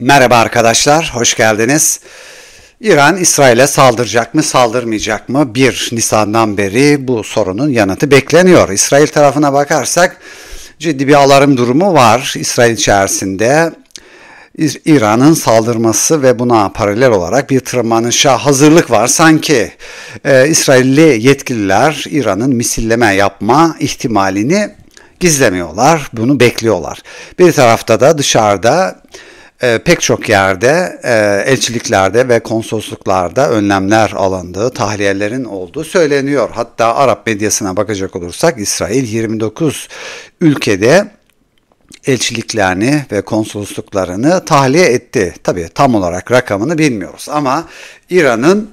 Merhaba arkadaşlar, hoş geldiniz. İran İsrail'e saldıracak mı, saldırmayacak mı? 1 Nisan'dan beri bu sorunun yanıtı bekleniyor. İsrail tarafına bakarsak ciddi bir alarm durumu var İsrail içerisinde. İran'ın saldırması ve buna paralel olarak bir tırmanışa hazırlık var. Sanki e, İsrailli yetkililer İran'ın misilleme yapma ihtimalini gizlemiyorlar, bunu bekliyorlar. Bir tarafta da dışarıda e, pek çok yerde e, elçiliklerde ve konsolosluklarda önlemler alındığı, tahliyelerin olduğu söyleniyor. Hatta Arap medyasına bakacak olursak İsrail 29 ülkede elçiliklerini ve konsolosluklarını tahliye etti. Tabii tam olarak rakamını bilmiyoruz ama İran'ın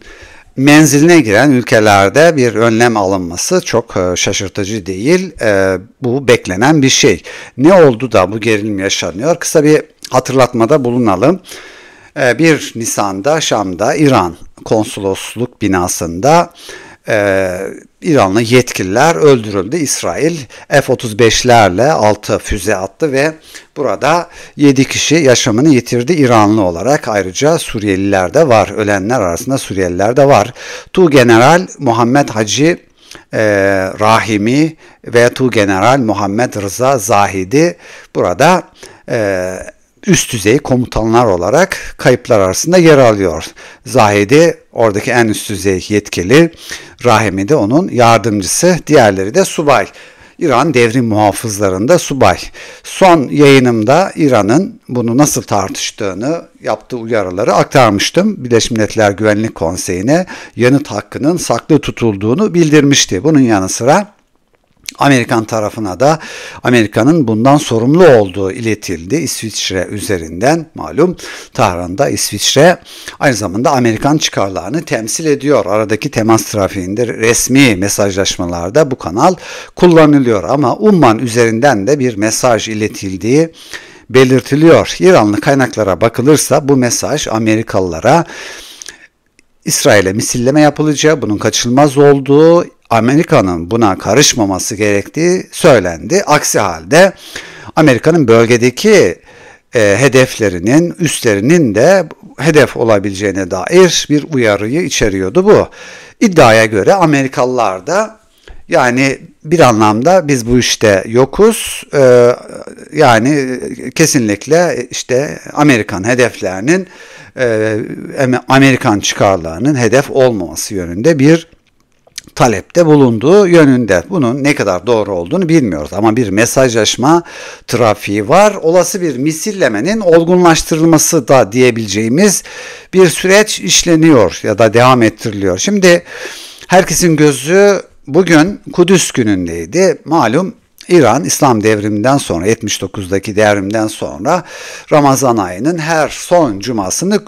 menziline giren ülkelerde bir önlem alınması çok e, şaşırtıcı değil. E, bu beklenen bir şey. Ne oldu da bu gerilim yaşanıyor? Kısa bir hatırlatmada bulunalım. 1 ee, Nisan'da Şam'da İran konsolosluk binasında e, İranlı yetkililer öldürüldü. İsrail F-35'lerle 6 füze attı ve burada 7 kişi yaşamını yitirdi İranlı olarak. Ayrıca Suriyeliler de var. Ölenler arasında Suriyeliler de var. Tu General Muhammed Hacı e, Rahimi ve Tu General Muhammed Rıza Zahidi burada e, üst düzey komutanlar olarak kayıplar arasında yer alıyor. Zahidi oradaki en üst düzey yetkili, Rahimi de onun yardımcısı, diğerleri de subay. İran devrim muhafızlarında subay. Son yayınımda İran'ın bunu nasıl tartıştığını, yaptığı uyarıları aktarmıştım. Birleşmiş Milletler Güvenlik Konseyi'ne yanıt hakkının saklı tutulduğunu bildirmişti. Bunun yanı sıra Amerikan tarafına da Amerika'nın bundan sorumlu olduğu iletildi İsviçre üzerinden malum Tahran'da İsviçre aynı zamanda Amerikan çıkarlarını temsil ediyor. Aradaki temas trafiğinde resmi mesajlaşmalarda bu kanal kullanılıyor ama Umman üzerinden de bir mesaj iletildiği belirtiliyor. İranlı kaynaklara bakılırsa bu mesaj Amerikalılara İsrail'e misilleme yapılacağı, bunun kaçınılmaz olduğu, Amerika'nın buna karışmaması gerektiği söylendi. Aksi halde Amerika'nın bölgedeki e, hedeflerinin, üstlerinin de hedef olabileceğine dair bir uyarıyı içeriyordu bu. İddiaya göre Amerikalılar da yani bir anlamda biz bu işte yokuz. Ee, yani kesinlikle işte Amerikan hedeflerinin, e, Amerikan çıkarlarının hedef olmaması yönünde bir talepte bulunduğu yönünde. Bunun ne kadar doğru olduğunu bilmiyoruz ama bir mesajlaşma trafiği var. Olası bir misillemenin olgunlaştırılması da diyebileceğimiz bir süreç işleniyor ya da devam ettiriliyor. Şimdi herkesin gözü bugün Kudüs günündeydi. Malum İran İslam devriminden sonra 79'daki devrimden sonra Ramazan ayının her son cumasını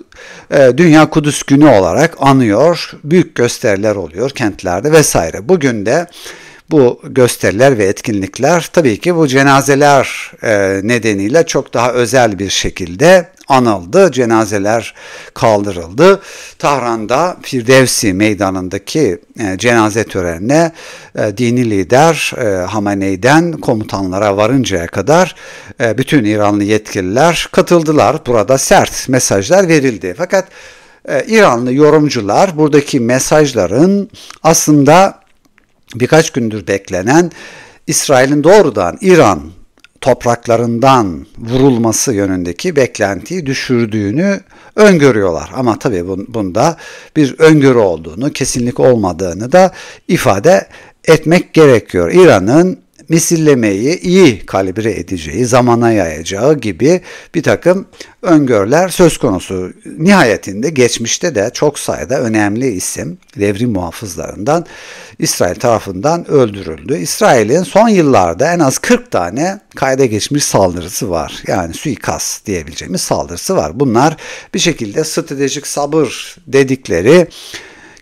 e, Dünya Kudüs Günü olarak anıyor. Büyük gösteriler oluyor kentlerde vesaire. Bugün de bu gösteriler ve etkinlikler tabii ki bu cenazeler e, nedeniyle çok daha özel bir şekilde anıldı. Cenazeler kaldırıldı. Tahran'da Firdevsi meydanındaki e, cenaze törenine e, dini lider e, Hamaney'den komutanlara varıncaya kadar e, bütün İranlı yetkililer katıldılar. Burada sert mesajlar verildi. Fakat İranlı yorumcular buradaki mesajların aslında birkaç gündür beklenen İsrail'in doğrudan İran topraklarından vurulması yönündeki beklentiyi düşürdüğünü öngörüyorlar. Ama tabii bunda bir öngörü olduğunu, kesinlik olmadığını da ifade etmek gerekiyor. İran'ın misillemeyi iyi kalibre edeceği, zamana yayacağı gibi bir takım öngörüler söz konusu. Nihayetinde geçmişte de çok sayıda önemli isim devrim muhafızlarından İsrail tarafından öldürüldü. İsrail'in son yıllarda en az 40 tane kayda geçmiş saldırısı var. Yani suikast diyebileceğimiz saldırısı var. Bunlar bir şekilde stratejik sabır dedikleri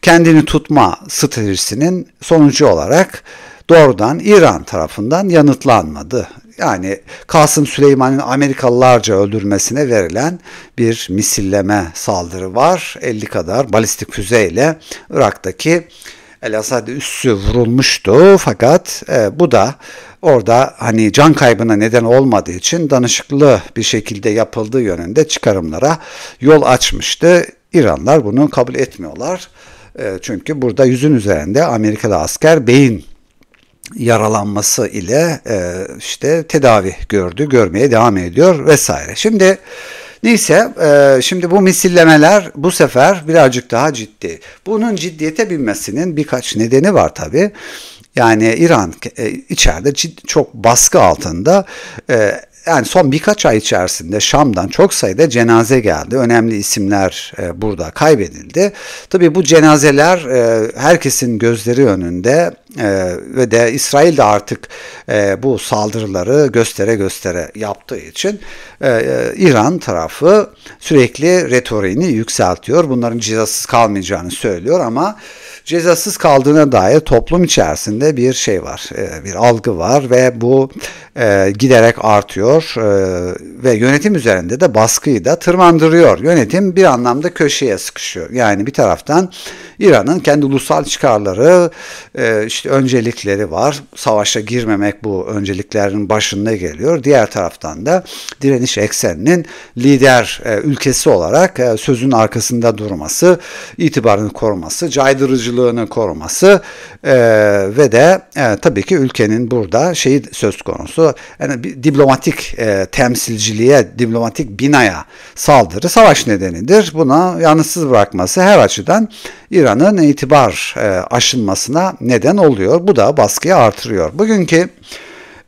kendini tutma stratejisinin sonucu olarak doğrudan İran tarafından yanıtlanmadı. Yani Kasım Süleyman'ın Amerikalılarca öldürmesine verilen bir misilleme saldırı var. 50 kadar balistik füzeyle Irak'taki El Asad üssü vurulmuştu fakat e, bu da orada hani can kaybına neden olmadığı için danışıklı bir şekilde yapıldığı yönünde çıkarımlara yol açmıştı. İranlar bunu kabul etmiyorlar. E, çünkü burada yüzün üzerinde Amerikalı asker beyin yaralanması ile e, işte tedavi gördü, görmeye devam ediyor vesaire. Şimdi neyse e, şimdi bu misillemeler bu sefer birazcık daha ciddi. Bunun ciddiyete binmesinin birkaç nedeni var tabi. Yani İran e, içeride ciddi, çok baskı altında e, yani son birkaç ay içerisinde Şam'dan çok sayıda cenaze geldi. Önemli isimler e, burada kaybedildi. Tabii bu cenazeler e, herkesin gözleri önünde ee, ve de İsrail de artık e, bu saldırıları göstere göstere yaptığı için e, e, İran tarafı sürekli retoriğini yükseltiyor. Bunların cezasız kalmayacağını söylüyor ama cezasız kaldığına dair toplum içerisinde bir şey var, e, bir algı var ve bu e, giderek artıyor e, ve yönetim üzerinde de baskıyı da tırmandırıyor. Yönetim bir anlamda köşeye sıkışıyor. Yani bir taraftan İran'ın kendi ulusal çıkarları, e, işte öncelikleri var. Savaşa girmemek bu önceliklerin başında geliyor. Diğer taraftan da direniş ekseninin lider e, ülkesi olarak e, sözün arkasında durması, itibarını koruması, caydırıcılığını koruması ve de tabii ki ülkenin burada şeyi söz konusu. Yani bir diplomatik e, temsilciliğe, diplomatik binaya saldırı savaş nedenidir. Buna yalnızsız bırakması her açıdan İran'ın itibar e, aşınmasına neden oluyor. Bu da baskıyı artırıyor. Bugünkü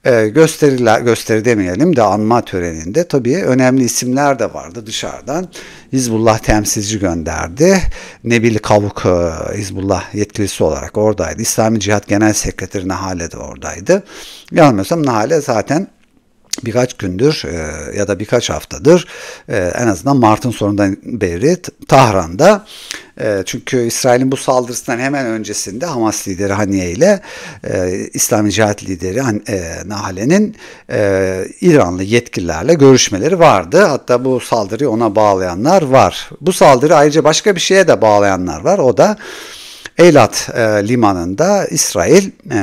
e, gösteriler, gösteri demeyelim de anma töreninde tabii önemli isimler de vardı dışarıdan. Hizbullah temsilci gönderdi. Nebil Kavuk e, Hizbullah yetkilisi olarak oradaydı. İslami Cihat Genel Sekreteri Nahale de oradaydı. Yanılmıyorsam Nahale zaten birkaç gündür e, ya da birkaç haftadır e, en azından Mart'ın sonundan beri Tahran'da e, çünkü İsrail'in bu saldırısından hemen öncesinde Hamas lideri Haniye ile e, İslami Cihat lideri e, Nahale'nin İranlı yetkililerle görüşmeleri vardı. Hatta bu saldırıyı ona bağlayanlar var. Bu saldırı ayrıca başka bir şeye de bağlayanlar var. O da Eylat e, limanında İsrail e,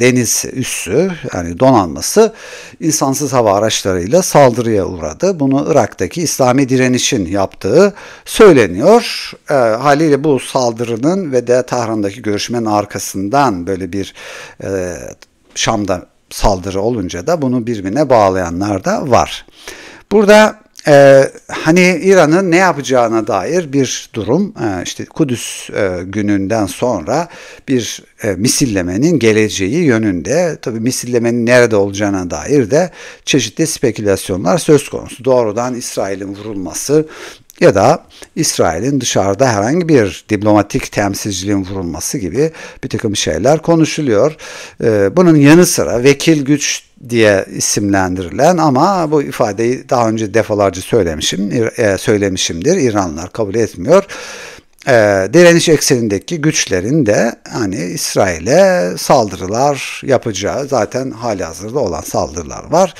deniz üssü yani donanması insansız hava araçlarıyla saldırıya uğradı. Bunu Irak'taki İslami direnişin yaptığı söyleniyor. E, haliyle bu saldırının ve de Tahran'daki görüşmenin arkasından böyle bir e, Şam'da saldırı olunca da bunu birbirine bağlayanlar da var. Burada e, hani İran'ın ne yapacağına dair bir durum e, işte Kudüs e, gününden sonra bir e, misillemenin geleceği yönünde tabi misillemenin nerede olacağına dair de çeşitli spekülasyonlar söz konusu. Doğrudan İsrail'in vurulması ya da İsrail'in dışarıda herhangi bir diplomatik temsilciliğin vurulması gibi bir takım şeyler konuşuluyor. Ee, bunun yanı sıra vekil güç diye isimlendirilen ama bu ifadeyi daha önce defalarca söylemişim, er, e, söylemişimdir. İranlılar kabul etmiyor e, direniş eksenindeki güçlerin de hani İsrail'e saldırılar yapacağı zaten hali hazırda olan saldırılar var.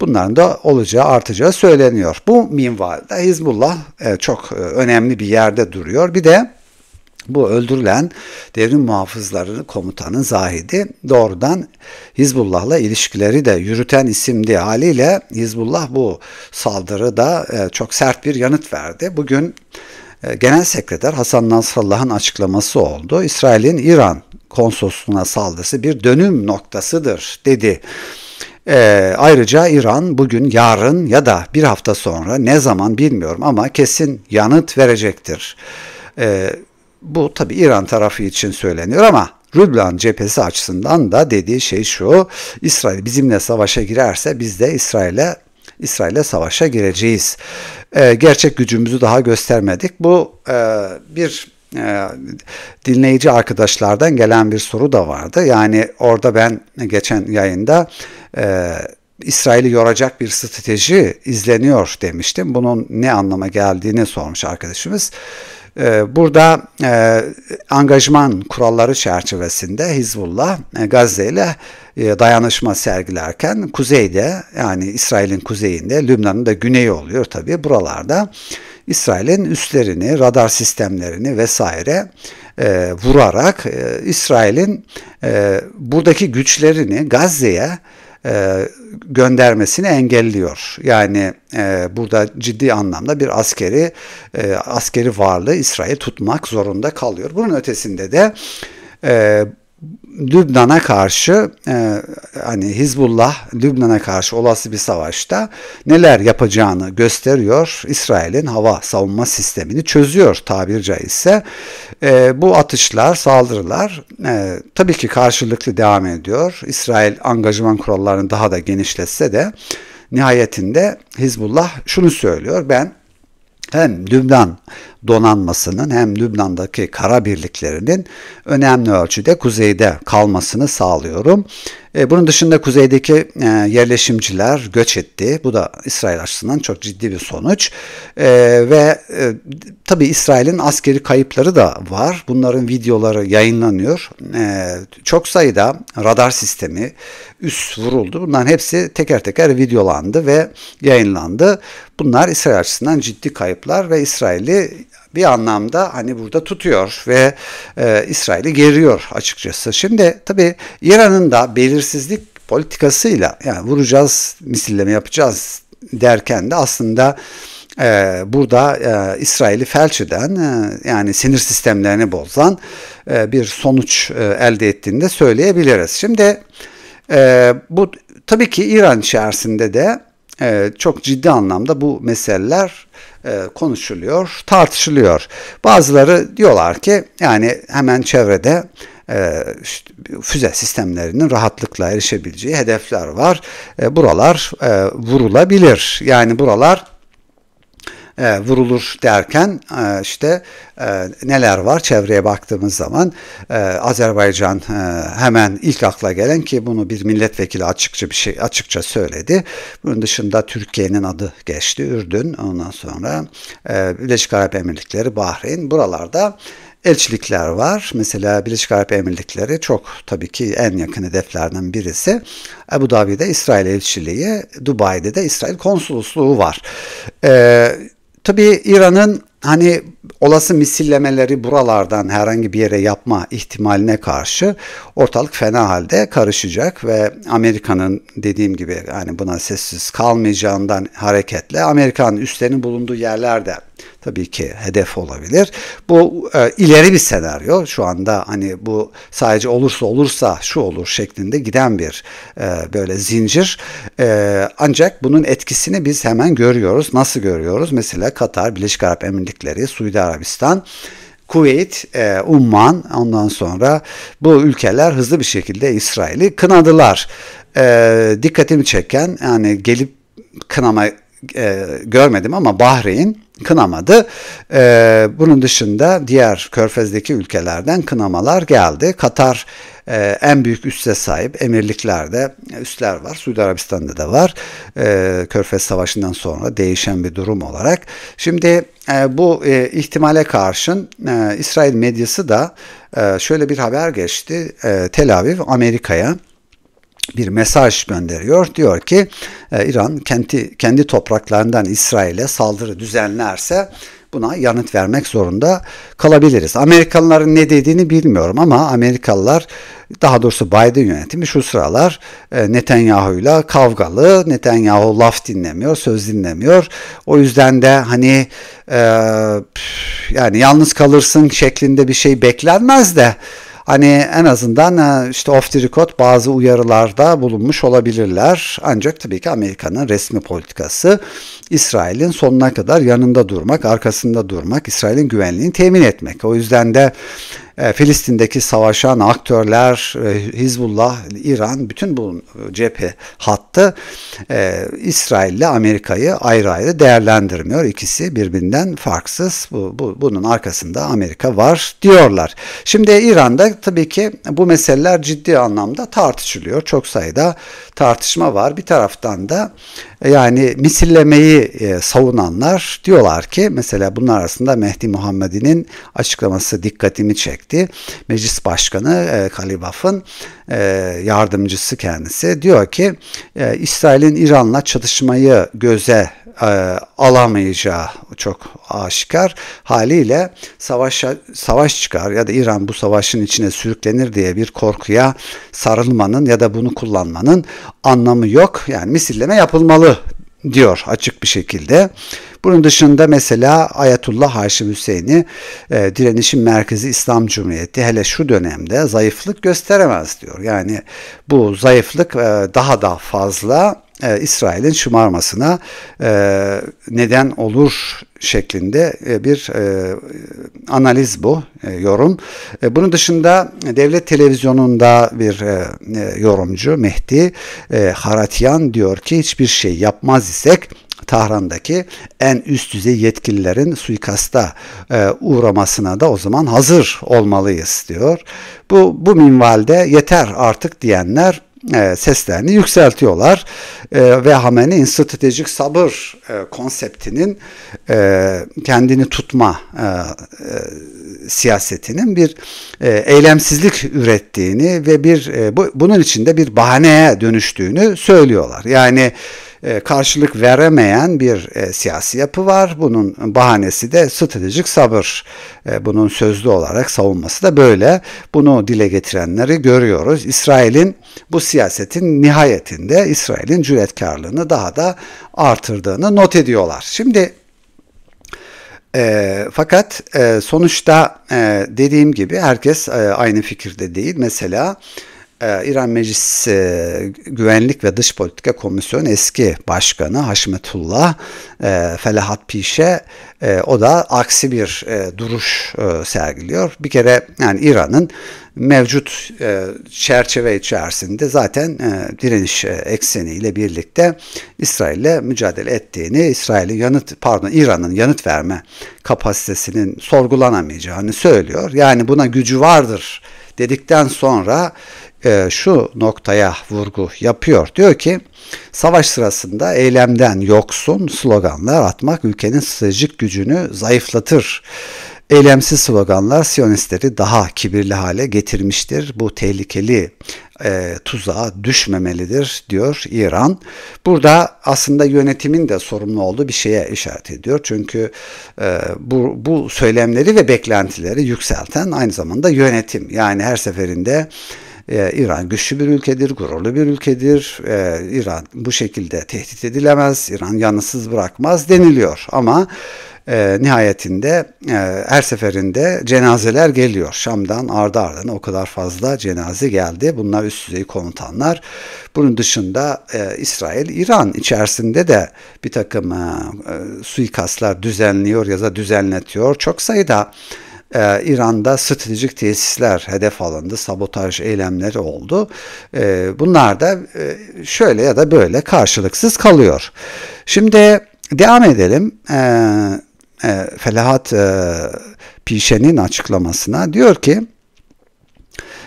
Bunların da olacağı artacağı söyleniyor. Bu minvalde Hizbullah e, çok e, önemli bir yerde duruyor. Bir de bu öldürülen devrim muhafızları komutanı Zahidi doğrudan Hizbullah'la ilişkileri de yürüten isimdi. Haliyle Hizbullah bu saldırıda e, çok sert bir yanıt verdi. Bugün e, genel Sekreter Hasan Nasrallah'ın açıklaması oldu. İsrail'in İran konsolosluğuna saldırısı bir dönüm noktasıdır dedi. E, ayrıca İran bugün, yarın ya da bir hafta sonra ne zaman bilmiyorum ama kesin yanıt verecektir. E, bu tabi İran tarafı için söyleniyor ama Rüblan cephesi açısından da dediği şey şu. İsrail bizimle savaşa girerse biz de İsrail'e İsrail'e savaşa gireceğiz. E, gerçek gücümüzü daha göstermedik. Bu e, bir e, dinleyici arkadaşlardan gelen bir soru da vardı. Yani orada ben geçen yayında e, İsrail'i yoracak bir strateji izleniyor demiştim. Bunun ne anlama geldiğini sormuş arkadaşımız. Ee, burada e, angajman kuralları çerçevesinde Hizbullah e, Gazze ile e, dayanışma sergilerken kuzeyde yani İsrail'in kuzeyinde Lübnan'ın da güneyi oluyor tabi buralarda İsrail'in üstlerini, radar sistemlerini vesaire e, vurarak e, İsrail'in e, buradaki güçlerini Gazze'ye e, göndermesini engelliyor. Yani e, burada ciddi anlamda bir askeri e, askeri varlığı İsrail tutmak zorunda kalıyor. Bunun ötesinde de e, Lübnan'a karşı e, hani Hizbullah Lübnan'a karşı olası bir savaşta neler yapacağını gösteriyor. İsrail'in hava savunma sistemini çözüyor tabiri caizse. E, bu atışlar, saldırılar e, tabii ki karşılıklı devam ediyor. İsrail angajman kurallarını daha da genişletse de nihayetinde Hizbullah şunu söylüyor. Ben hem Lübnan donanmasının hem Lübnan'daki kara birliklerinin önemli ölçüde kuzeyde kalmasını sağlıyorum. E, bunun dışında kuzeydeki e, yerleşimciler göç etti. Bu da İsrail açısından çok ciddi bir sonuç. E, ve tabi İsrail'in askeri kayıpları da var. Bunların videoları yayınlanıyor. Çok sayıda radar sistemi üst vuruldu. Bunların hepsi teker teker videolandı ve yayınlandı. Bunlar İsrail açısından ciddi kayıplar ve İsrail'i bir anlamda hani burada tutuyor ve e, İsrail'i geriyor açıkçası. Şimdi tabii İran'ın da belirsizlik politikasıyla yani vuracağız, misilleme yapacağız derken de aslında e, burada e, İsrail'i felç eden e, yani sinir sistemlerini bozan e, bir sonuç e, elde ettiğini de söyleyebiliriz. Şimdi e, bu tabii ki İran içerisinde de e, çok ciddi anlamda bu meseleler e, konuşuluyor, tartışılıyor. Bazıları diyorlar ki yani hemen çevrede e, füze sistemlerinin rahatlıkla erişebileceği hedefler var. E, buralar vurulabilir. Yani buralar e, vurulur derken e, işte e, neler var çevreye baktığımız zaman e, Azerbaycan e, hemen ilk akla gelen ki bunu bir milletvekili açıkça bir şey açıkça söyledi. Bunun dışında Türkiye'nin adı geçti. Ürdün ondan sonra e, Birleşik Arap Emirlikleri, Bahreyn buralarda elçilikler var. Mesela Birleşik Arap Emirlikleri çok tabii ki en yakın hedeflerden birisi. Abu Dhabi'de İsrail elçiliği, Dubai'de de İsrail konsolosluğu var. Ee, Tabii İran'ın hani olası misillemeleri buralardan herhangi bir yere yapma ihtimaline karşı ortalık fena halde karışacak ve Amerika'nın dediğim gibi hani buna sessiz kalmayacağından hareketle Amerika'nın üstlerinin bulunduğu yerlerde tabii ki hedef olabilir. Bu e, ileri bir senaryo. Şu anda hani bu sadece olursa olursa şu olur şeklinde giden bir e, böyle zincir. E, ancak bunun etkisini biz hemen görüyoruz. Nasıl görüyoruz? Mesela Katar, Birleşik Arap Emirlikleri, Suudi Arabistan Kuveyt, e, Umman ondan sonra bu ülkeler hızlı bir şekilde İsrail'i kınadılar. E, dikkatimi çeken yani gelip kınama e, görmedim ama Bahreyn kınamadı. Ee, bunun dışında diğer körfezdeki ülkelerden kınamalar geldi. Katar e, en büyük üste sahip emirliklerde e, üstler var. Suudi Arabistan'da da var. E, Körfez Savaşı'ndan sonra değişen bir durum olarak. Şimdi e, bu e, ihtimale karşın e, İsrail medyası da e, şöyle bir haber geçti. E, Tel Aviv Amerika'ya bir mesaj gönderiyor. Diyor ki e, İran kendi kendi topraklarından İsrail'e saldırı düzenlerse buna yanıt vermek zorunda kalabiliriz. Amerikalıların ne dediğini bilmiyorum ama Amerikalılar daha doğrusu Biden yönetimi şu sıralar e, Netanyahu'yla kavgalı. Netanyahu laf dinlemiyor, söz dinlemiyor. O yüzden de hani e, yani yalnız kalırsın şeklinde bir şey beklenmez de Hani en azından e, işte off the record bazı uyarılarda bulunmuş olabilirler. Ancak tabii ki Amerika'nın resmi politikası İsrail'in sonuna kadar yanında durmak, arkasında durmak, İsrail'in güvenliğini temin etmek. O yüzden de e, Filistin'deki savaşan aktörler, e, Hizbullah, İran, bütün bu e, cephe hattı İsrail ile Amerika'yı ayrı ayrı değerlendirmiyor. İkisi birbirinden farksız. Bu, bu, bunun arkasında Amerika var diyorlar. Şimdi İran'da tabii ki bu meseleler ciddi anlamda tartışılıyor. Çok sayıda tartışma var. Bir taraftan da yani misillemeyi savunanlar diyorlar ki mesela bunlar arasında Mehdi Muhammed'in açıklaması dikkatimi çekti etti. Meclis Başkanı e, Kalibaf'ın e, yardımcısı kendisi. Diyor ki e, İsrail'in İran'la çatışmayı göze e, alamayacağı çok aşikar. Haliyle savaş savaş çıkar ya da İran bu savaşın içine sürüklenir diye bir korkuya sarılmanın ya da bunu kullanmanın anlamı yok. Yani misilleme yapılmalı diyor açık bir şekilde. Bunun dışında mesela Ayetullah Haşim Hüseyin'i e, direnişin merkezi İslam Cumhuriyeti hele şu dönemde zayıflık gösteremez diyor. Yani bu zayıflık e, daha da fazla e, İsrail'in şımarmasına e, neden olur şeklinde e, bir e, analiz bu, e, yorum. E, bunun dışında devlet televizyonunda bir e, e, yorumcu Mehdi e, Haratyan diyor ki hiçbir şey yapmaz isek Tahran'daki en üst düzey yetkililerin suikasta e, uğramasına da o zaman hazır olmalıyız diyor. Bu, bu minvalde yeter artık diyenler e, seslerini yükseltiyorlar e, ve Hamene'in stratejik sabır e, konseptinin e, kendini tutma e, e, siyasetinin bir e, eylemsizlik ürettiğini ve bir e, bu, bunun içinde bir bahaneye dönüştüğünü söylüyorlar. Yani e, karşılık veremeyen bir e, siyasi yapı var. Bunun bahanesi de stratejik sabır. E, bunun sözlü olarak savunması da böyle. Bunu dile getirenleri görüyoruz. İsrail'in bu siyasetin nihayetinde İsrail'in cüretkarlığını daha da artırdığını not ediyorlar. Şimdi e, fakat e, sonuçta e, dediğim gibi herkes e, aynı fikirde değil. Mesela ee, İran Meclisi e, Güvenlik ve Dış Politika Komisyonu eski başkanı Haşmetullah e, Felahat Pişe e, o da aksi bir duruş sergiliyor. Bir kere yani İran'ın mevcut çerçeve içerisinde zaten direniş ekseniyle birlikte İsrail'le mücadele ettiğini, İsrail'in yanıt pardon İran'ın yanıt verme kapasitesinin sorgulanamayacağını söylüyor. Yani buna gücü vardır dedikten sonra e, şu noktaya vurgu yapıyor. Diyor ki savaş sırasında eylemden yoksun sloganlar atmak ülkenin stratejik gücünü zayıflatır. Eylemsiz sloganlar Siyonistleri daha kibirli hale getirmiştir. Bu tehlikeli e, tuzağa düşmemelidir diyor İran. Burada aslında yönetimin de sorumlu olduğu bir şeye işaret ediyor. Çünkü e, bu, bu söylemleri ve beklentileri yükselten aynı zamanda yönetim. Yani her seferinde ee, İran güçlü bir ülkedir, gururlu bir ülkedir. Ee, İran bu şekilde tehdit edilemez, İran yanısız bırakmaz deniliyor. Ama e, nihayetinde e, her seferinde cenazeler geliyor. Şam'dan ardı ardına o kadar fazla cenaze geldi. Bunlar üst düzey komutanlar. Bunun dışında e, İsrail, İran içerisinde de bir takım e, suikastlar düzenliyor ya da düzenletiyor. Çok sayıda e, İran'da stratejik tesisler hedef alındı, sabotaj eylemleri oldu. E, bunlar da e, şöyle ya da böyle karşılıksız kalıyor. Şimdi devam edelim. E, e, Felahat e, Pişe'nin açıklamasına diyor ki,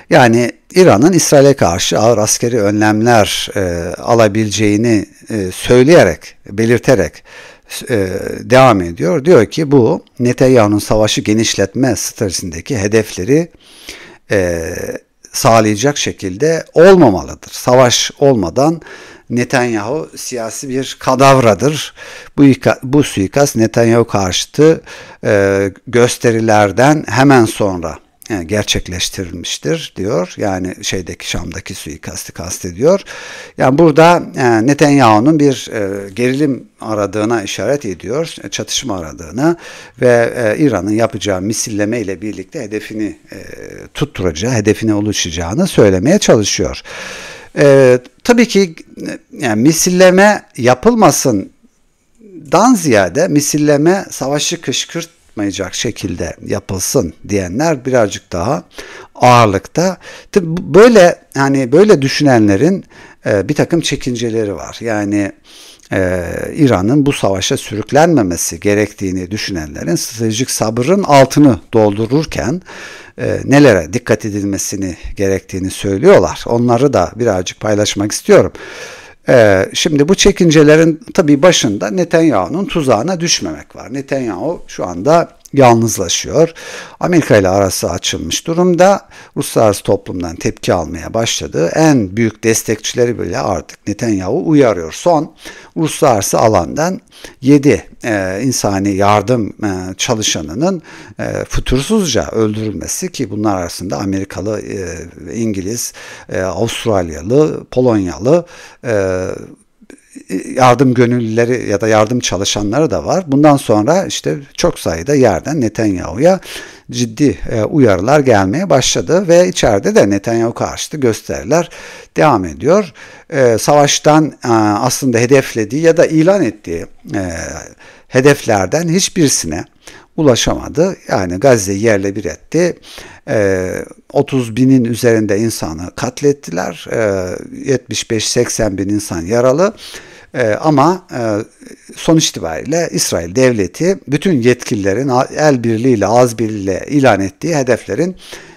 yani İran'ın İsrail'e karşı ağır askeri önlemler e, alabileceğini e, söyleyerek, belirterek e, devam ediyor. Diyor ki bu Netanyahu'nun savaşı genişletme stratejisindeki hedefleri e, sağlayacak şekilde olmamalıdır. Savaş olmadan Netanyahu siyasi bir kadavradır. Bu, bu suikast Netanyahu karşıtı e, gösterilerden hemen sonra gerçekleştirilmiştir diyor. Yani şeydeki Şam'daki suikasti kastediyor. Yani burada e, Netanyahu'nun bir e, gerilim aradığına işaret ediyor. E, çatışma aradığını ve İran'ın yapacağı misilleme ile birlikte hedefini tutturacağı, hedefine ulaşacağını söylemeye çalışıyor. Tabii ki yani misilleme yapılmasın dan ziyade misilleme savaşı kışkırt çıkmayacak şekilde yapılsın diyenler birazcık daha ağırlıkta. Tabii böyle yani böyle düşünenlerin e, bir takım çekinceleri var. Yani e, İran'ın bu savaşa sürüklenmemesi gerektiğini düşünenlerin stratejik sabrın altını doldururken e, nelere dikkat edilmesini gerektiğini söylüyorlar. Onları da birazcık paylaşmak istiyorum. Ee, şimdi bu çekincelerin tabii başında Netanyahu'nun tuzağına düşmemek var. Netanyahu şu anda yalnızlaşıyor. Amerika ile arası açılmış durumda. Uluslararası toplumdan tepki almaya başladı. En büyük destekçileri bile artık Netanyahu uyarıyor. Son uluslararası alandan 7 e, insani yardım e, çalışanının e, fütursuzca öldürülmesi ki bunlar arasında Amerikalı, e, İngiliz, e, Avustralyalı, Polonyalı e, e, yardım gönüllüleri ya da yardım çalışanları da var. Bundan sonra işte çok sayıda yerden Netanyahu'ya ciddi e, uyarılar gelmeye başladı ve içeride de Netanyahu karşıtı gösteriler devam ediyor. E, savaştan aslında hedeflediği ya da ilan ettiği hedeflerden hiçbirisine ulaşamadı. Yani Gazze'yi yerle bir etti. 30 binin üzerinde insanı katlettiler. 75-80 bin insan yaralı. E, ama e, sonuç itibariyle İsrail devleti bütün yetkililerin el birliğiyle, ağız birliğiyle ilan ettiği hedeflerin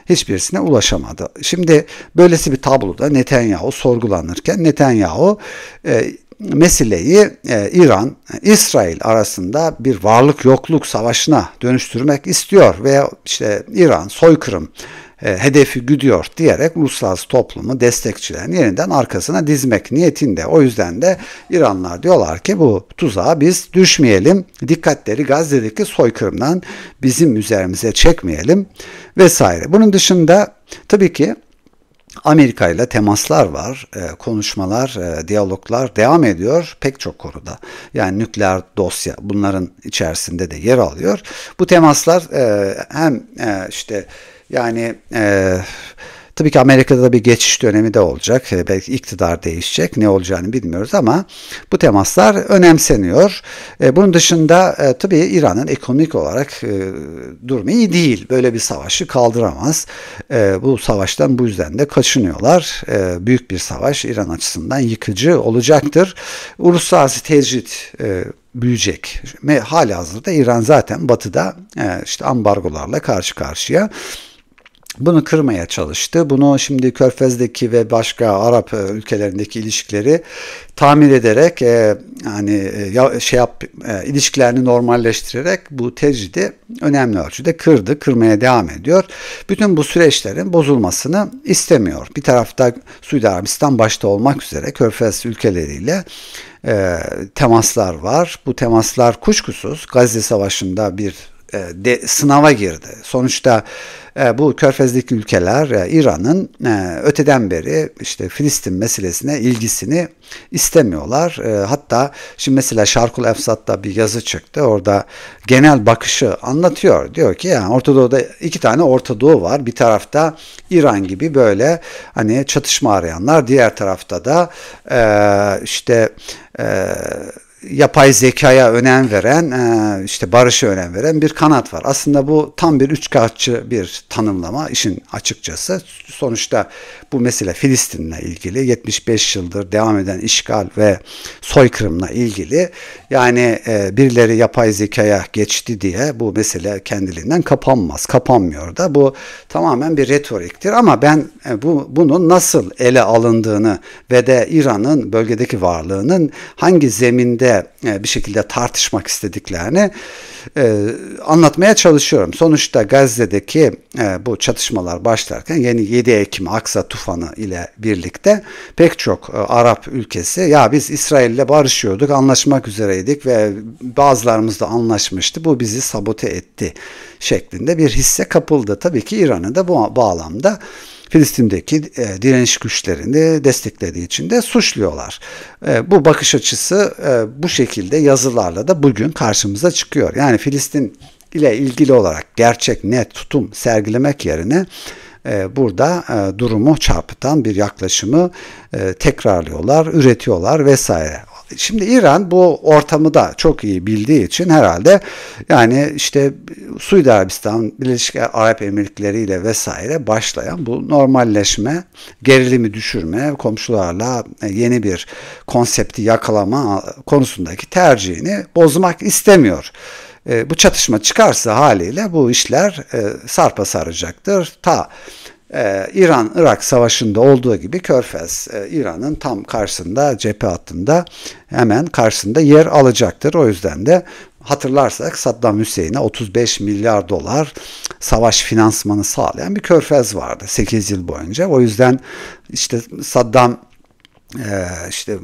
hiçbirisine ulaşamadı. Şimdi böylesi bir tabloda Netanyahu sorgulanırken Netanyahu e, meseleyi e, İran, İsrail arasında bir varlık yokluk savaşına dönüştürmek istiyor veya işte İran soykırım e, hedefi güdüyor diyerek Ruslar toplumu destekçilerini yeniden arkasına dizmek niyetinde. O yüzden de İranlar diyorlar ki bu tuzağa biz düşmeyelim. Dikkatleri Gazze'deki soykırımdan bizim üzerimize çekmeyelim vesaire. Bunun dışında tabii ki Amerika ile temaslar var, e, konuşmalar, e, diyaloglar devam ediyor pek çok konuda. Yani nükleer dosya bunların içerisinde de yer alıyor. Bu temaslar e, hem işte yani e, tabii ki Amerika'da da bir geçiş dönemi de olacak. E, belki iktidar değişecek. Ne olacağını bilmiyoruz ama bu temaslar önemseniyor. E, bunun dışında e, tabii İran'ın ekonomik olarak e, durumu iyi değil. Böyle bir savaşı kaldıramaz. E, bu savaştan bu yüzden de kaçınıyorlar. E, büyük bir savaş İran açısından yıkıcı olacaktır. Uluslararası tecrit e, büyüyecek. Ve halihazırda İran zaten batıda e, işte ambargolarla karşı karşıya bunu kırmaya çalıştı. Bunu şimdi Körfez'deki ve başka Arap e, ülkelerindeki ilişkileri tamir ederek e, yani e, şey yap e, ilişkilerini normalleştirerek bu tecridi önemli ölçüde kırdı, kırmaya devam ediyor. Bütün bu süreçlerin bozulmasını istemiyor. Bir tarafta Suudi Arabistan başta olmak üzere Körfez ülkeleriyle e, temaslar var. Bu temaslar kuşkusuz Gazze Savaşı'nda bir e, de, sınava girdi. Sonuçta e, bu körfezdeki ülkeler e, İran'ın öteden beri işte Filistin meselesine ilgisini istemiyorlar. Hatta şimdi mesela Şarkul Efsat'ta bir yazı çıktı. Orada genel bakışı anlatıyor. Diyor ki yani Orta Doğu'da iki tane Orta Doğu var. Bir tarafta İran gibi böyle hani çatışma arayanlar. Diğer tarafta da işte eee yapay zekaya önem veren, e, işte barışa önem veren bir kanat var. Aslında bu tam bir üçkağıtçı bir tanımlama işin açıkçası. Sonuçta bu mesele Filistin'le ilgili 75 yıldır devam eden işgal ve soykırımla ilgili yani e, birileri yapay zekaya geçti diye bu mesele kendiliğinden kapanmaz. Kapanmıyor da bu tamamen bir retoriktir ama ben e, bu bunun nasıl ele alındığını ve de İran'ın bölgedeki varlığının hangi zeminde e, bir şekilde tartışmak istediklerini e, anlatmaya çalışıyorum. Sonuçta Gazze'deki e, bu çatışmalar başlarken yeni 7 Ekim Aksa tufanı ile birlikte pek çok e, Arap ülkesi ya biz İsrail ile barışıyorduk, anlaşmak üzereydik ve bazılarımız da anlaşmıştı. Bu bizi sabote etti şeklinde bir hisse kapıldı. Tabii ki İran'ı da bu bağlamda Filistin'deki e, direniş güçlerini desteklediği için de suçluyorlar. E, bu bakış açısı e, bu şekilde yazılarla da bugün karşımıza çıkıyor. Yani Filistin ile ilgili olarak gerçek net tutum sergilemek yerine ee, burada e, durumu çarpıtan bir yaklaşımı e, tekrarlıyorlar, üretiyorlar vesaire. Şimdi İran bu ortamı da çok iyi bildiği için herhalde yani işte Suudi Arabistan, Birleşik Arap Emirlikleri ile vesaire başlayan bu normalleşme, gerilimi düşürme, komşularla e, yeni bir konsepti yakalama konusundaki tercihini bozmak istemiyor e, bu çatışma çıkarsa haliyle bu işler e, sarpa saracaktır. Ta ee, İran-Irak savaşında olduğu gibi Körfez e, İran'ın tam karşısında cephe hattında hemen karşısında yer alacaktır. O yüzden de hatırlarsak Saddam Hüseyin'e 35 milyar dolar savaş finansmanı sağlayan bir körfez vardı 8 yıl boyunca. O yüzden işte Saddam ee, işte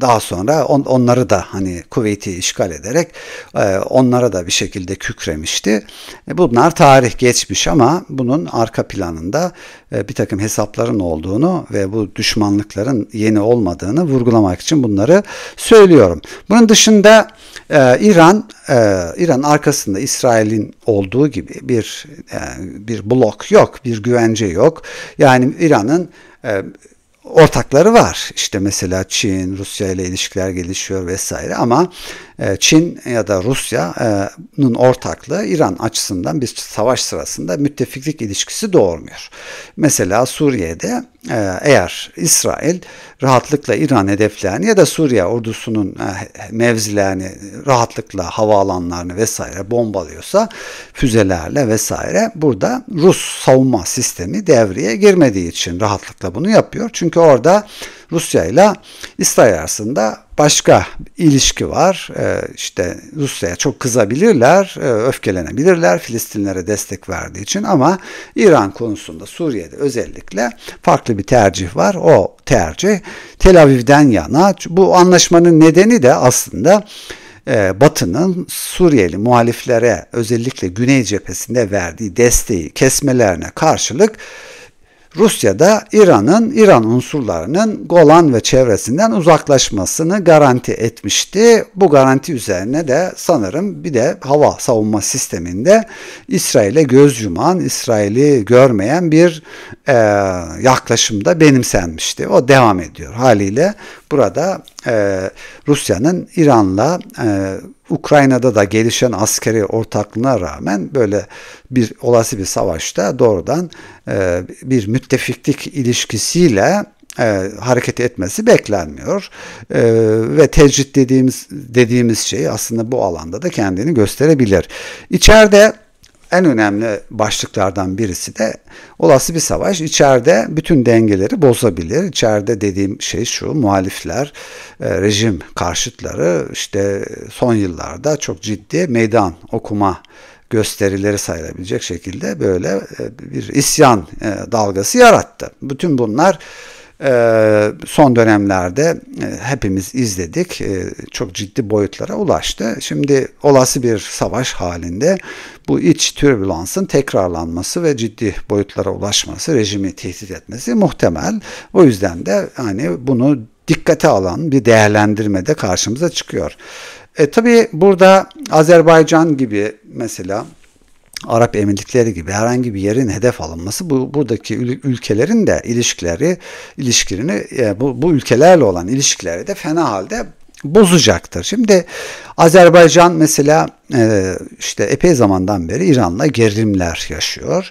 daha sonra onları da hani Kuveyt'i işgal ederek e, onlara da bir şekilde kükremişti. E, bunlar tarih geçmiş ama bunun arka planında e, bir takım hesapların olduğunu ve bu düşmanlıkların yeni olmadığını vurgulamak için bunları söylüyorum. Bunun dışında İran İran arkasında İsrail'in olduğu gibi bir bir blok yok, bir güvence yok. Yani İran'ın ortakları var. İşte mesela Çin, Rusya ile ilişkiler gelişiyor vesaire ama e, Çin ya da Rusya'nın ortaklığı İran açısından bir savaş sırasında müttefiklik ilişkisi doğurmuyor. Mesela Suriye'de e, eğer İsrail rahatlıkla İran hedeflerini ya da Suriye ordusunun e, mevzilerini rahatlıkla havaalanlarını vesaire bombalıyorsa füzelerle vesaire burada Rus savunma sistemi devreye girmediği için rahatlıkla bunu yapıyor. Çünkü orada Rusya ile İsrail arasında başka ilişki var. E, işte Rusya'ya çok kızabilirler, e, öfkelenebilirler Filistinlere destek verdiği için ama İran konusunda Suriye'de özellikle farklı bir tercih var. O tercih Tel Aviv'den yana. Bu anlaşmanın nedeni de aslında e, Batı'nın Suriyeli muhaliflere özellikle Güney cephesinde verdiği desteği kesmelerine karşılık Rusya da İran'ın İran unsurlarının Golan ve çevresinden uzaklaşmasını garanti etmişti. Bu garanti üzerine de sanırım bir de hava savunma sisteminde İsrail'e göz yuman, İsrail'i görmeyen bir e, yaklaşımda benimsenmişti. O devam ediyor. Haliyle burada e, Rusya'nın İran'la e, Ukrayna'da da gelişen askeri ortaklığına rağmen böyle bir olası bir savaşta doğrudan e, bir müttefiklik ilişkisiyle e, hareket etmesi beklenmiyor e, ve tecrit dediğimiz dediğimiz şey aslında bu alanda da kendini gösterebilir. İçeride en önemli başlıklardan birisi de olası bir savaş içeride bütün dengeleri bozabilir. İçeride dediğim şey şu muhalifler, e, rejim karşıtları işte son yıllarda çok ciddi meydan okuma gösterileri sayılabilecek şekilde böyle e, bir isyan e, dalgası yarattı. Bütün bunlar ee, son dönemlerde e, hepimiz izledik. Ee, çok ciddi boyutlara ulaştı. Şimdi olası bir savaş halinde bu iç türbülansın tekrarlanması ve ciddi boyutlara ulaşması, rejimi tehdit etmesi muhtemel. O yüzden de hani bunu dikkate alan bir değerlendirmede karşımıza çıkıyor. E, tabii burada Azerbaycan gibi mesela Arap Emirlikleri gibi herhangi bir yerin hedef alınması bu buradaki ülkelerin de ilişkileri ilişkilerini e, bu, bu ülkelerle olan ilişkileri de fena halde bozacaktır. Şimdi Azerbaycan mesela e, işte epey zamandan beri İran'la gerilimler yaşıyor.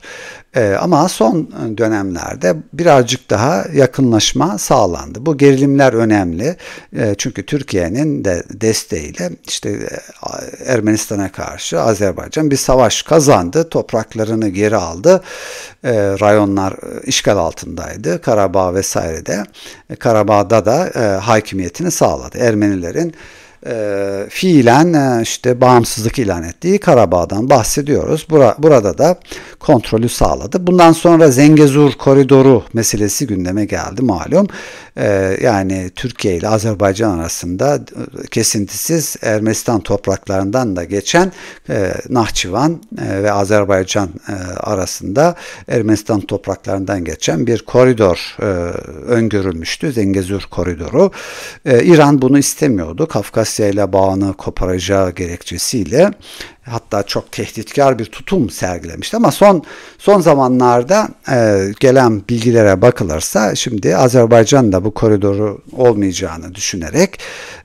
Ee, ama son dönemlerde birazcık daha yakınlaşma sağlandı. Bu gerilimler önemli. Ee, çünkü Türkiye'nin de desteğiyle işte e, Ermenistan'a karşı Azerbaycan bir savaş kazandı. Topraklarını geri aldı. rayonlar e, işgal altındaydı. Karabağ vesaire de. E, Karabağ'da da hakimiyetini sağladı. Ermenilerin e, fiilen e, işte bağımsızlık ilan ettiği Karabağ'dan bahsediyoruz. Bura, burada da kontrolü sağladı. Bundan sonra Zengezur koridoru meselesi gündeme geldi malum. E, yani Türkiye ile Azerbaycan arasında e, kesintisiz Ermenistan topraklarından da geçen e, Nahçıvan e, ve Azerbaycan e, arasında Ermenistan topraklarından geçen bir koridor e, öngörülmüştü. Zengezur koridoru. E, İran bunu istemiyordu. Kafkas Rusya ile bağını koparacağı gerekçesiyle hatta çok tehditkar bir tutum sergilemişti ama son son zamanlarda e, gelen bilgilere bakılırsa şimdi Azerbaycan da bu koridoru olmayacağını düşünerek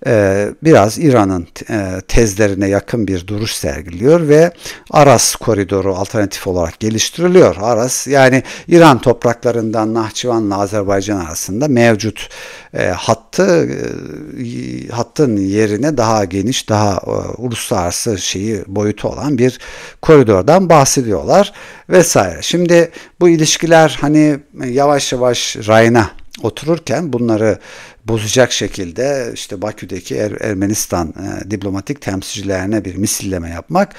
e, biraz İran'ın e, tezlerine yakın bir duruş sergiliyor ve Aras koridoru alternatif olarak geliştiriliyor. Aras yani İran topraklarından Nahçıvan'la Azerbaycan arasında mevcut e, hattı e, hattın yerine daha geniş daha e, uluslararası şeyi boy boyutu olan bir koridordan bahsediyorlar vesaire. Şimdi bu ilişkiler hani e, yavaş yavaş rayına otururken bunları bozacak şekilde işte Bakü'deki er- Ermenistan e, diplomatik temsilcilerine bir misilleme yapmak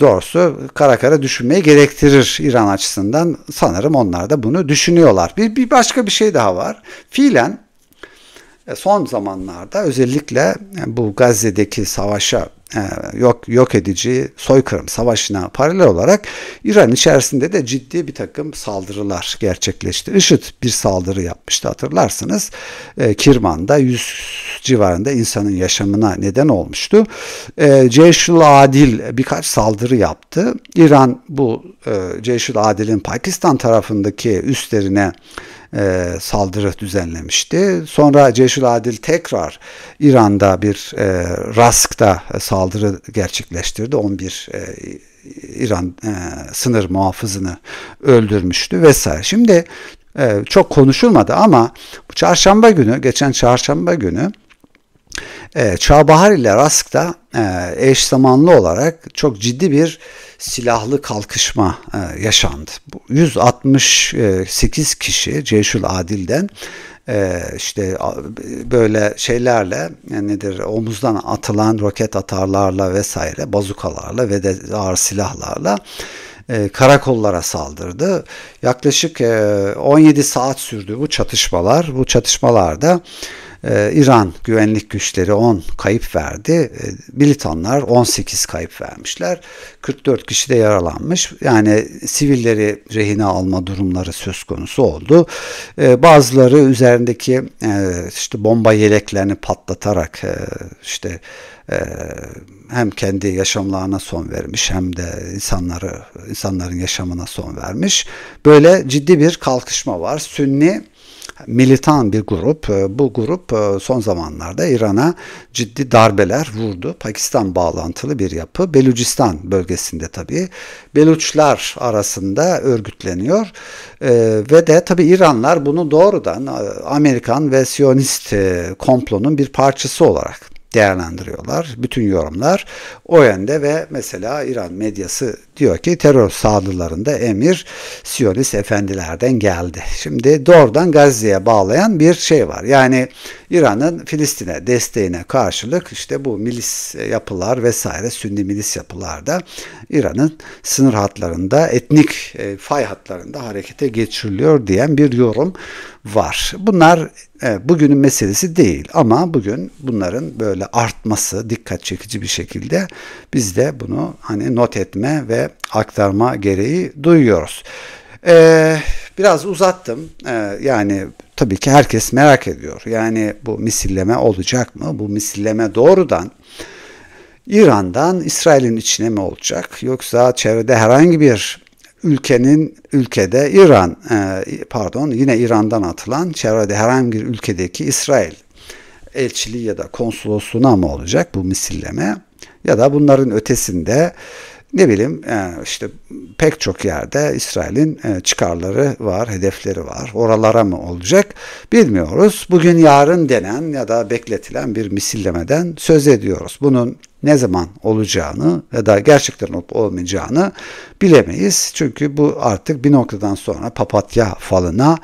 doğrusu kara kara düşünmeye gerektirir İran açısından. Sanırım onlar da bunu düşünüyorlar. Bir, bir başka bir şey daha var. Fiilen e, son zamanlarda özellikle e, bu Gazze'deki savaşa e, yok yok edici soykırım savaşına paralel olarak İran içerisinde de ciddi bir takım saldırılar gerçekleşti. IŞİD bir saldırı yapmıştı hatırlarsınız. E, Kirman'da 100 civarında insanın yaşamına neden olmuştu. E, Ceyşül Adil birkaç saldırı yaptı. İran bu e, Ceyşül Adil'in Pakistan tarafındaki üstlerine e, saldırı düzenlemişti. Sonra Ceşül Adil tekrar İran'da bir e, Rask'ta saldırı gerçekleştirdi. 11 e, İran e, sınır muhafızını öldürmüştü vesaire. Şimdi e, çok konuşulmadı ama çarşamba günü, geçen çarşamba günü Evet, Çağbahar ile da e, eş zamanlı olarak çok ciddi bir silahlı kalkışma e, yaşandı. 168 kişi Ceyşul Adil'den e, işte böyle şeylerle yani nedir omuzdan atılan roket atarlarla vesaire bazukalarla ve de ağır silahlarla karakollara saldırdı. Yaklaşık 17 saat sürdü bu çatışmalar. Bu çatışmalarda ee, İran güvenlik güçleri 10 kayıp verdi. Ee, militanlar 18 kayıp vermişler. 44 kişi de yaralanmış. Yani sivilleri rehine alma durumları söz konusu oldu. Ee, bazıları üzerindeki e, işte bomba yeleklerini patlatarak e, işte e, hem kendi yaşamlarına son vermiş hem de insanları insanların yaşamına son vermiş. Böyle ciddi bir kalkışma var. Sünni militan bir grup. Ee, bu grup e, son zamanlarda İran'a ciddi darbeler vurdu. Pakistan bağlantılı bir yapı. Belucistan bölgesinde tabii. Beluçlar arasında örgütleniyor. Ee, ve de tabii İranlar bunu doğrudan e, Amerikan ve Siyonist e, komplonun bir parçası olarak değerlendiriyorlar. Bütün yorumlar o yönde ve mesela İran medyası diyor ki terör sağlılarında emir Siyonist efendilerden geldi. Şimdi doğrudan Gazze'ye bağlayan bir şey var. Yani İran'ın Filistin'e desteğine karşılık işte bu milis yapılar vesaire Sünni milis yapılar da İran'ın sınır hatlarında etnik e, fay hatlarında harekete geçiriliyor diyen bir yorum var. Bunlar e, bugünün meselesi değil ama bugün bunların böyle artması dikkat çekici bir şekilde biz de bunu hani not etme ve aktarma gereği duyuyoruz. Ee, biraz uzattım. Ee, yani tabii ki herkes merak ediyor. Yani bu misilleme olacak mı? Bu misilleme doğrudan İran'dan İsrail'in içine mi olacak? Yoksa çevrede herhangi bir ülkenin ülkede İran e, pardon yine İran'dan atılan çevrede herhangi bir ülkedeki İsrail elçiliği ya da konsolosluğuna mı olacak bu misilleme ya da bunların ötesinde ne bileyim e, işte pek çok yerde İsrail'in e, çıkarları var, hedefleri var. Oralara mı olacak bilmiyoruz. Bugün yarın denen ya da bekletilen bir misillemeden söz ediyoruz. Bunun ne zaman olacağını ya da gerçekten olup olmayacağını bilemeyiz. Çünkü bu artık bir noktadan sonra papatya falına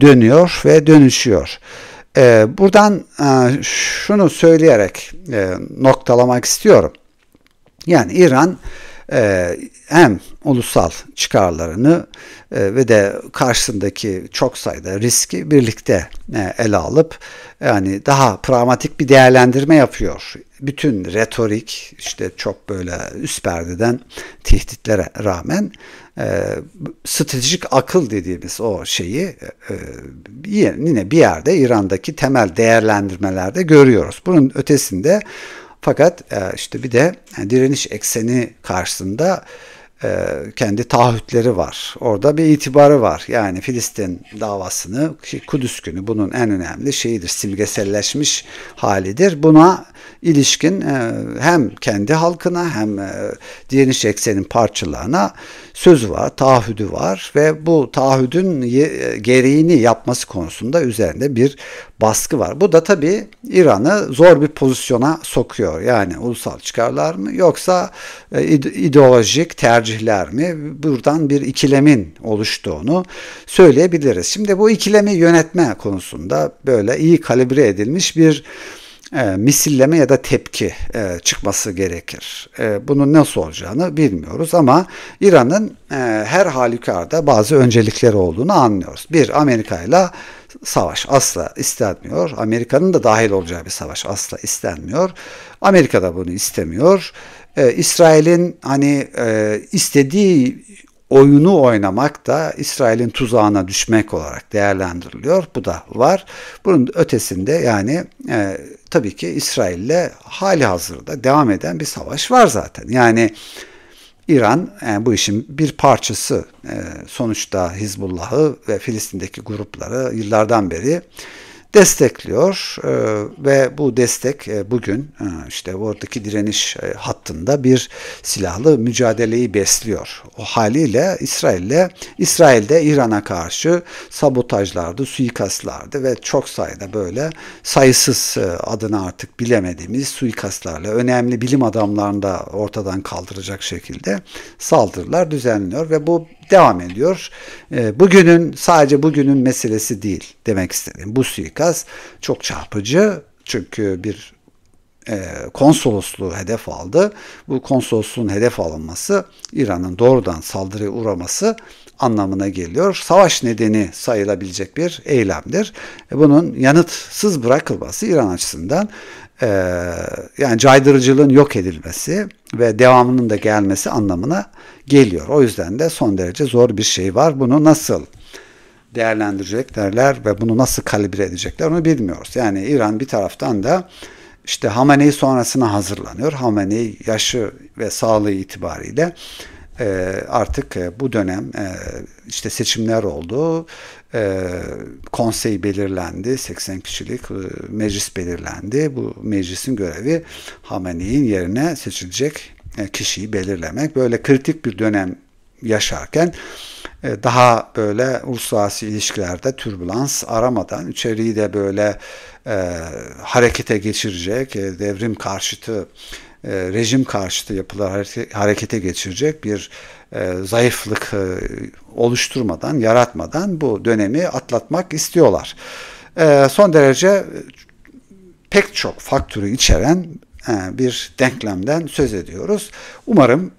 dönüyor ve dönüşüyor. E, buradan şunu söyleyerek noktalamak istiyorum. Yani İran e, hem ulusal çıkarlarını e, ve de karşısındaki çok sayıda riski birlikte e, ele alıp yani daha pragmatik bir değerlendirme yapıyor. Bütün retorik işte çok böyle üst perdeden tehditlere rağmen e, stratejik akıl dediğimiz o şeyi e, yine bir yerde İran'daki temel değerlendirmelerde görüyoruz. Bunun ötesinde fakat e, işte bir de direniş ekseni karşısında e, kendi taahhütleri var. Orada bir itibarı var. Yani Filistin davasını şey, Kudüs günü bunun en önemli şeyidir. Simgeselleşmiş halidir. Buna ilişkin e, hem kendi halkına hem e, direniş eksenin parçalarına sözü var, taahhüdü var ve bu taahhüdün e, gereğini yapması konusunda üzerinde bir baskı var. Bu da tabii İran'ı zor bir pozisyona sokuyor. Yani ulusal çıkarlar mı yoksa ideolojik tercihler mi? Buradan bir ikilemin oluştuğunu söyleyebiliriz. Şimdi bu ikilemi yönetme konusunda böyle iyi kalibre edilmiş bir e, misilleme ya da tepki e, çıkması gerekir. E, bunun nasıl olacağını bilmiyoruz ama İran'ın e, her halükarda bazı öncelikleri olduğunu anlıyoruz. Bir, Amerika ile savaş asla istenmiyor. Amerika'nın da dahil olacağı bir savaş asla istenmiyor. Amerika da bunu istemiyor. E, İsrail'in hani e, istediği oyunu oynamak da İsrail'in tuzağına düşmek olarak değerlendiriliyor. Bu da var. Bunun ötesinde yani e, tabii ki İsrail'le hali hazırda devam eden bir savaş var zaten. Yani İran yani e, bu işin bir parçası. E, sonuçta Hizbullah'ı ve Filistin'deki grupları yıllardan beri destekliyor e, ve bu destek e, bugün e, işte oradaki direniş hattında bir silahlı mücadeleyi besliyor. O haliyle İsrail'le İsrail'de İran'a karşı sabotajlardı, suikastlardı ve çok sayıda böyle sayısız adını artık bilemediğimiz suikastlarla önemli bilim adamlarını da ortadan kaldıracak şekilde saldırılar düzenliyor ve bu devam ediyor. Ee, bugünün sadece bugünün meselesi değil demek istedim. Bu suikast çok çarpıcı çünkü bir e, konsolosluğu hedef aldı. Bu konsolosluğun hedef alınması İran'ın doğrudan saldırıya uğraması anlamına geliyor. Savaş nedeni sayılabilecek bir eylemdir. E, bunun yanıtsız bırakılması İran açısından ee, yani caydırıcılığın yok edilmesi ve devamının da gelmesi anlamına geliyor. O yüzden de son derece zor bir şey var. Bunu nasıl değerlendirecekler ve bunu nasıl kalibre edecekler onu bilmiyoruz. Yani İran bir taraftan da işte Hamenei sonrasına hazırlanıyor. Hamenei yaşı ve sağlığı itibariyle ee, artık e, bu dönem e, işte seçimler oldu, ee, konsey belirlendi, 80 kişilik e, meclis belirlendi. Bu meclisin görevi Hamene'nin yerine seçilecek kişiyi belirlemek. Böyle kritik bir dönem yaşarken daha böyle uluslararası ilişkilerde türbülans aramadan içeriği de böyle e, harekete geçirecek e, devrim karşıtı e, rejim karşıtı yapılar harekete geçirecek bir e, zayıflık e, oluşturmadan, yaratmadan bu dönemi atlatmak istiyorlar. son derece pek çok faktörü içeren bir denklemden söz ediyoruz. Umarım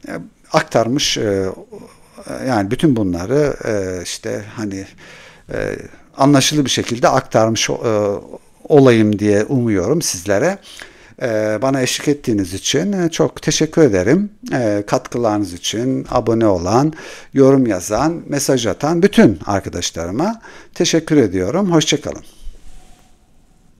aktarmış yani bütün bunları işte hani anlaşılı bir şekilde aktarmış olayım diye umuyorum sizlere. Ee, bana eşlik ettiğiniz için e, çok teşekkür ederim. Ee, katkılarınız için abone olan, yorum yazan, mesaj atan bütün arkadaşlarıma teşekkür ediyorum. Hoşçakalın.